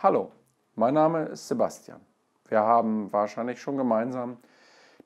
Hallo, mein Name ist Sebastian. Wir haben wahrscheinlich schon gemeinsam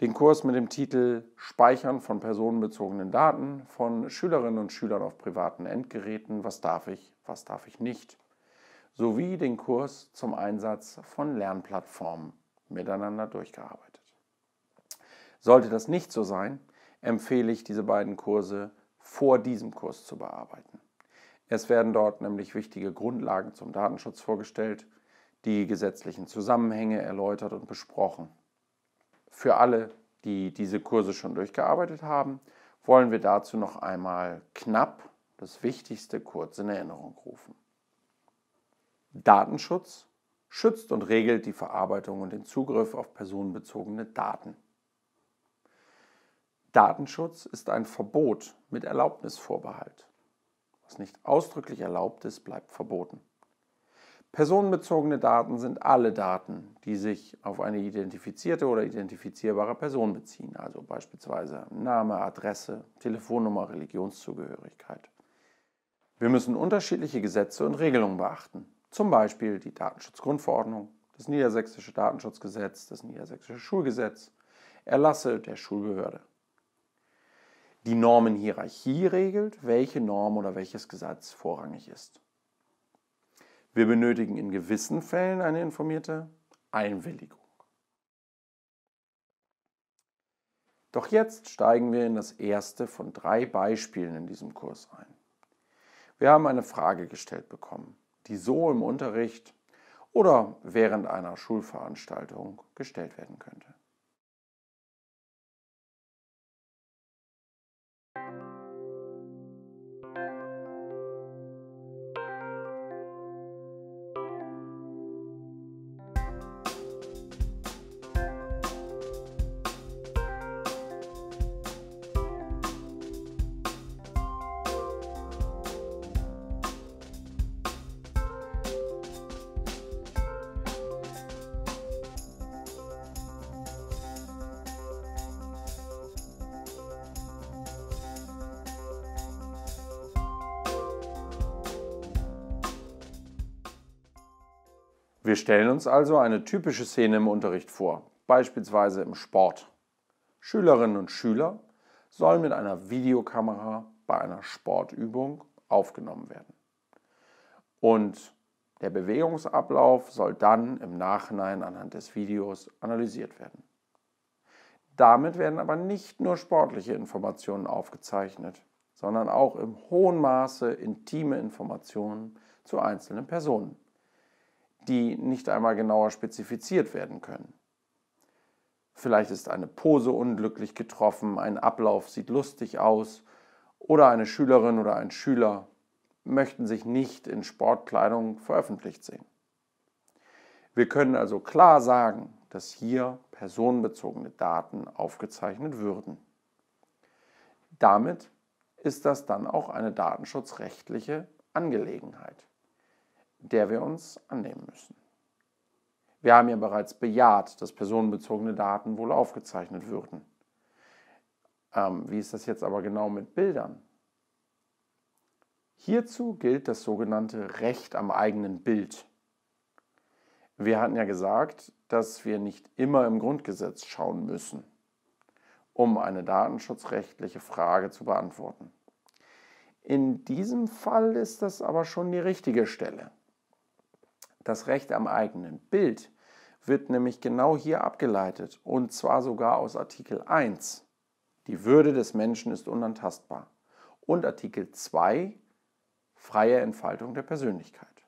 den Kurs mit dem Titel Speichern von personenbezogenen Daten von Schülerinnen und Schülern auf privaten Endgeräten, was darf ich, was darf ich nicht, sowie den Kurs zum Einsatz von Lernplattformen miteinander durchgearbeitet. Sollte das nicht so sein, empfehle ich diese beiden Kurse vor diesem Kurs zu bearbeiten. Es werden dort nämlich wichtige Grundlagen zum Datenschutz vorgestellt, die gesetzlichen Zusammenhänge erläutert und besprochen. Für alle, die diese Kurse schon durchgearbeitet haben, wollen wir dazu noch einmal knapp das Wichtigste kurz in Erinnerung rufen. Datenschutz schützt und regelt die Verarbeitung und den Zugriff auf personenbezogene Daten. Datenschutz ist ein Verbot mit Erlaubnisvorbehalt. Was nicht ausdrücklich erlaubt ist, bleibt verboten. Personenbezogene Daten sind alle Daten, die sich auf eine identifizierte oder identifizierbare Person beziehen, also beispielsweise Name, Adresse, Telefonnummer, Religionszugehörigkeit. Wir müssen unterschiedliche Gesetze und Regelungen beachten, zum Beispiel die Datenschutzgrundverordnung, das niedersächsische Datenschutzgesetz, das niedersächsische Schulgesetz, Erlasse der Schulbehörde die Normenhierarchie regelt, welche Norm oder welches Gesetz vorrangig ist. Wir benötigen in gewissen Fällen eine informierte Einwilligung. Doch jetzt steigen wir in das erste von drei Beispielen in diesem Kurs ein. Wir haben eine Frage gestellt bekommen, die so im Unterricht oder während einer Schulveranstaltung gestellt werden könnte. Wir stellen uns also eine typische Szene im Unterricht vor, beispielsweise im Sport. Schülerinnen und Schüler sollen mit einer Videokamera bei einer Sportübung aufgenommen werden. Und der Bewegungsablauf soll dann im Nachhinein anhand des Videos analysiert werden. Damit werden aber nicht nur sportliche Informationen aufgezeichnet, sondern auch im hohen Maße intime Informationen zu einzelnen Personen die nicht einmal genauer spezifiziert werden können. Vielleicht ist eine Pose unglücklich getroffen, ein Ablauf sieht lustig aus oder eine Schülerin oder ein Schüler möchten sich nicht in Sportkleidung veröffentlicht sehen. Wir können also klar sagen, dass hier personenbezogene Daten aufgezeichnet würden. Damit ist das dann auch eine datenschutzrechtliche Angelegenheit der wir uns annehmen müssen. Wir haben ja bereits bejaht, dass personenbezogene Daten wohl aufgezeichnet würden. Ähm, wie ist das jetzt aber genau mit Bildern? Hierzu gilt das sogenannte Recht am eigenen Bild. Wir hatten ja gesagt, dass wir nicht immer im Grundgesetz schauen müssen, um eine datenschutzrechtliche Frage zu beantworten. In diesem Fall ist das aber schon die richtige Stelle. Das Recht am eigenen Bild wird nämlich genau hier abgeleitet und zwar sogar aus Artikel 1. Die Würde des Menschen ist unantastbar. Und Artikel 2, freie Entfaltung der Persönlichkeit.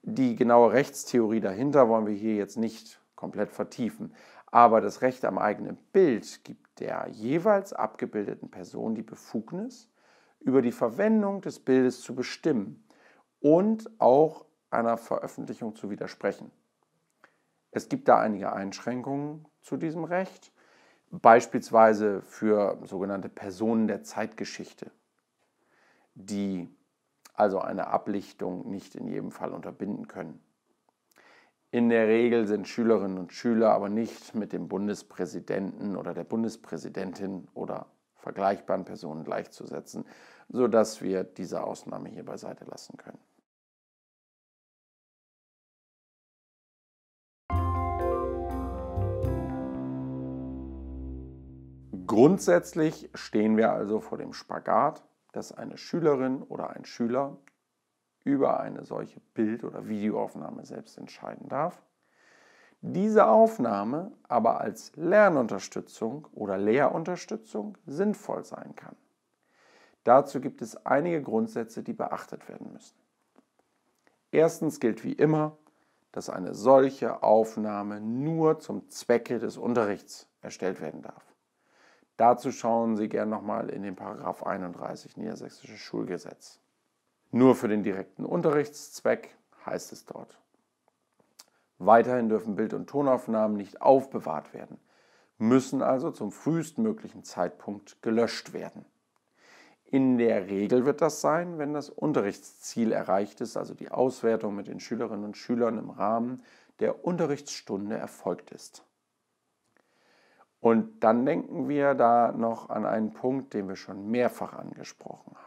Die genaue Rechtstheorie dahinter wollen wir hier jetzt nicht komplett vertiefen, aber das Recht am eigenen Bild gibt der jeweils abgebildeten Person die Befugnis, über die Verwendung des Bildes zu bestimmen und auch einer Veröffentlichung zu widersprechen. Es gibt da einige Einschränkungen zu diesem Recht, beispielsweise für sogenannte Personen der Zeitgeschichte, die also eine Ablichtung nicht in jedem Fall unterbinden können. In der Regel sind Schülerinnen und Schüler aber nicht mit dem Bundespräsidenten oder der Bundespräsidentin oder vergleichbaren Personen gleichzusetzen, sodass wir diese Ausnahme hier beiseite lassen können. Grundsätzlich stehen wir also vor dem Spagat, dass eine Schülerin oder ein Schüler über eine solche Bild- oder Videoaufnahme selbst entscheiden darf, diese Aufnahme aber als Lernunterstützung oder Lehrunterstützung sinnvoll sein kann. Dazu gibt es einige Grundsätze, die beachtet werden müssen. Erstens gilt wie immer, dass eine solche Aufnahme nur zum Zwecke des Unterrichts erstellt werden darf. Dazu schauen Sie gerne nochmal in den Paragraph 31 Niedersächsisches Schulgesetz. Nur für den direkten Unterrichtszweck heißt es dort. Weiterhin dürfen Bild- und Tonaufnahmen nicht aufbewahrt werden, müssen also zum frühestmöglichen Zeitpunkt gelöscht werden. In der Regel wird das sein, wenn das Unterrichtsziel erreicht ist, also die Auswertung mit den Schülerinnen und Schülern im Rahmen der Unterrichtsstunde erfolgt ist. Und dann denken wir da noch an einen Punkt, den wir schon mehrfach angesprochen haben.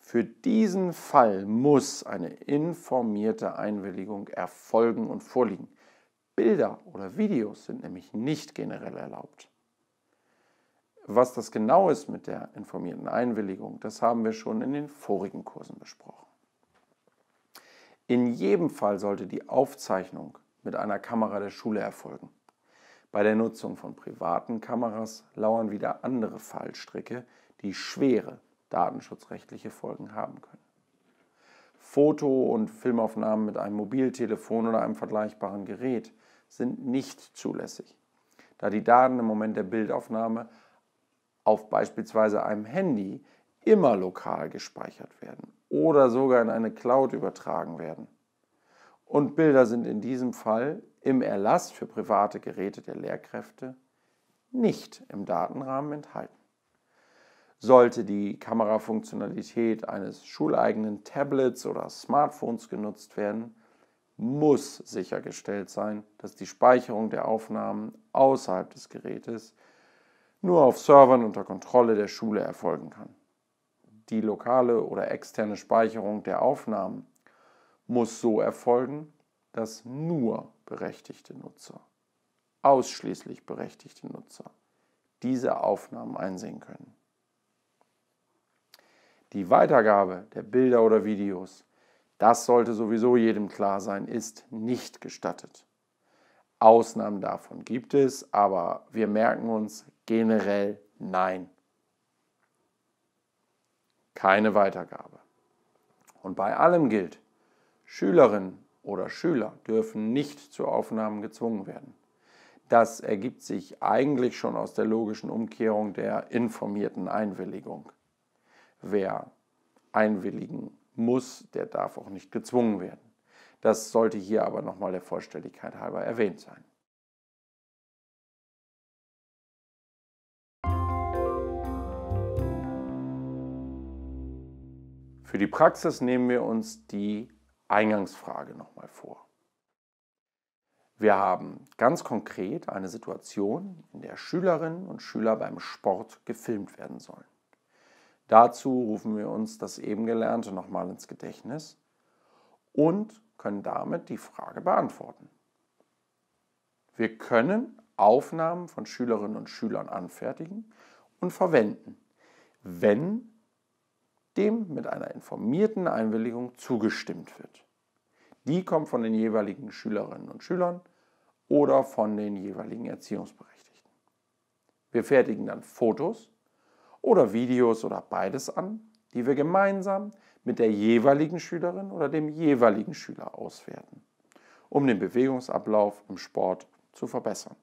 Für diesen Fall muss eine informierte Einwilligung erfolgen und vorliegen. Bilder oder Videos sind nämlich nicht generell erlaubt. Was das genau ist mit der informierten Einwilligung, das haben wir schon in den vorigen Kursen besprochen. In jedem Fall sollte die Aufzeichnung mit einer Kamera der Schule erfolgen. Bei der Nutzung von privaten Kameras lauern wieder andere Fallstricke, die schwere datenschutzrechtliche Folgen haben können. Foto- und Filmaufnahmen mit einem Mobiltelefon oder einem vergleichbaren Gerät sind nicht zulässig, da die Daten im Moment der Bildaufnahme auf beispielsweise einem Handy immer lokal gespeichert werden oder sogar in eine Cloud übertragen werden. Und Bilder sind in diesem Fall im Erlass für private Geräte der Lehrkräfte nicht im Datenrahmen enthalten. Sollte die Kamerafunktionalität eines schuleigenen Tablets oder Smartphones genutzt werden, muss sichergestellt sein, dass die Speicherung der Aufnahmen außerhalb des Gerätes nur auf Servern unter Kontrolle der Schule erfolgen kann. Die lokale oder externe Speicherung der Aufnahmen muss so erfolgen, dass nur berechtigte Nutzer, ausschließlich berechtigte Nutzer, diese Aufnahmen einsehen können. Die Weitergabe der Bilder oder Videos, das sollte sowieso jedem klar sein, ist nicht gestattet. Ausnahmen davon gibt es, aber wir merken uns generell nein. Keine Weitergabe. Und bei allem gilt, Schülerinnen oder Schüler dürfen nicht zu Aufnahmen gezwungen werden. Das ergibt sich eigentlich schon aus der logischen Umkehrung der informierten Einwilligung. Wer einwilligen muss, der darf auch nicht gezwungen werden. Das sollte hier aber nochmal der Vollständigkeit halber erwähnt sein. Für die Praxis nehmen wir uns die Eingangsfrage nochmal vor. Wir haben ganz konkret eine Situation, in der Schülerinnen und Schüler beim Sport gefilmt werden sollen. Dazu rufen wir uns das eben Gelernte nochmal ins Gedächtnis und können damit die Frage beantworten. Wir können Aufnahmen von Schülerinnen und Schülern anfertigen und verwenden, wenn dem mit einer informierten Einwilligung zugestimmt wird. Die kommt von den jeweiligen Schülerinnen und Schülern oder von den jeweiligen Erziehungsberechtigten. Wir fertigen dann Fotos oder Videos oder beides an, die wir gemeinsam mit der jeweiligen Schülerin oder dem jeweiligen Schüler auswerten, um den Bewegungsablauf im Sport zu verbessern.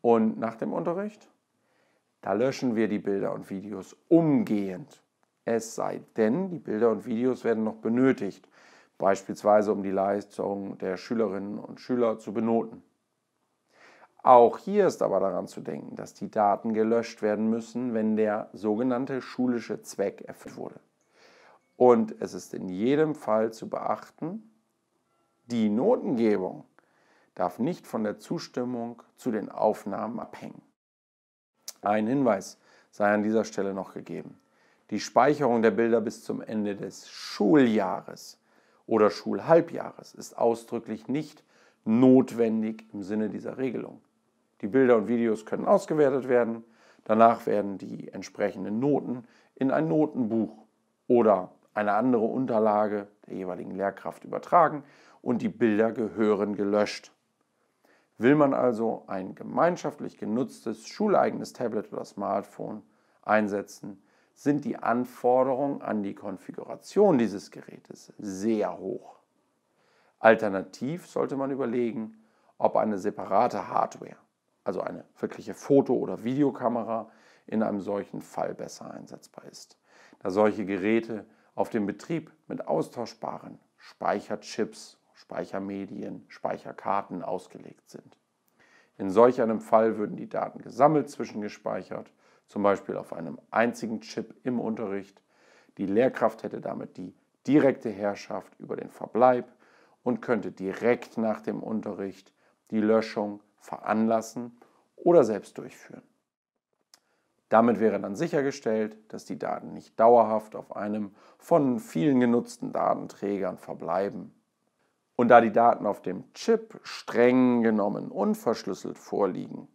Und nach dem Unterricht da löschen wir die Bilder und Videos umgehend. Es sei denn, die Bilder und Videos werden noch benötigt, beispielsweise um die Leistung der Schülerinnen und Schüler zu benoten. Auch hier ist aber daran zu denken, dass die Daten gelöscht werden müssen, wenn der sogenannte schulische Zweck erfüllt wurde. Und es ist in jedem Fall zu beachten, die Notengebung darf nicht von der Zustimmung zu den Aufnahmen abhängen. Ein Hinweis sei an dieser Stelle noch gegeben. Die Speicherung der Bilder bis zum Ende des Schuljahres oder Schulhalbjahres ist ausdrücklich nicht notwendig im Sinne dieser Regelung. Die Bilder und Videos können ausgewertet werden. Danach werden die entsprechenden Noten in ein Notenbuch oder eine andere Unterlage der jeweiligen Lehrkraft übertragen und die Bilder gehören gelöscht. Will man also ein gemeinschaftlich genutztes, schuleigenes Tablet oder Smartphone einsetzen, sind die Anforderungen an die Konfiguration dieses Gerätes sehr hoch. Alternativ sollte man überlegen, ob eine separate Hardware, also eine wirkliche Foto- oder Videokamera, in einem solchen Fall besser einsetzbar ist, da solche Geräte auf dem Betrieb mit austauschbaren Speicherchips Speichermedien, Speicherkarten ausgelegt sind. In solch einem Fall würden die Daten gesammelt, zwischengespeichert, zum Beispiel auf einem einzigen Chip im Unterricht. Die Lehrkraft hätte damit die direkte Herrschaft über den Verbleib und könnte direkt nach dem Unterricht die Löschung veranlassen oder selbst durchführen. Damit wäre dann sichergestellt, dass die Daten nicht dauerhaft auf einem von vielen genutzten Datenträgern verbleiben und da die Daten auf dem Chip streng genommen unverschlüsselt vorliegen,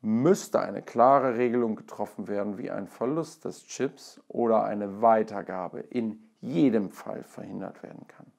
müsste eine klare Regelung getroffen werden, wie ein Verlust des Chips oder eine Weitergabe in jedem Fall verhindert werden kann.